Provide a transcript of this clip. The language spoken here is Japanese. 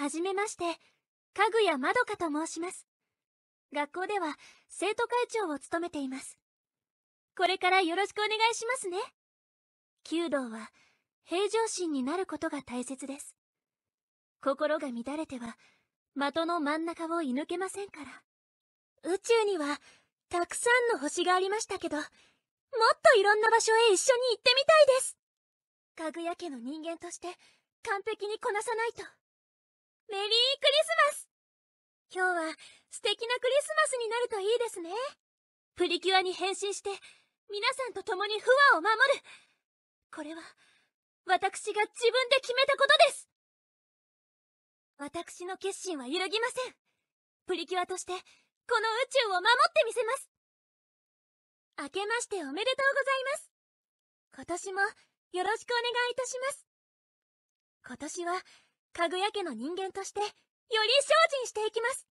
はじめまして、かぐやまどかと申します。学校では生徒会長を務めています。これからよろしくお願いしますね。弓道は平常心になることが大切です。心が乱れては的の真ん中を射抜けませんから。宇宙にはたくさんの星がありましたけど、もっといろんな場所へ一緒に行ってみたいです。かぐや家の人間として完璧にこなさないと。メリークリスマス今日は素敵なクリスマスになるといいですね。プリキュアに変身して、皆さんと共に不和を守る。これは、私が自分で決めたことです。私の決心は揺るぎません。プリキュアとして、この宇宙を守ってみせます。明けましておめでとうございます。今年もよろしくお願いいたします。今年は、かぐや家の人間としてより精進していきます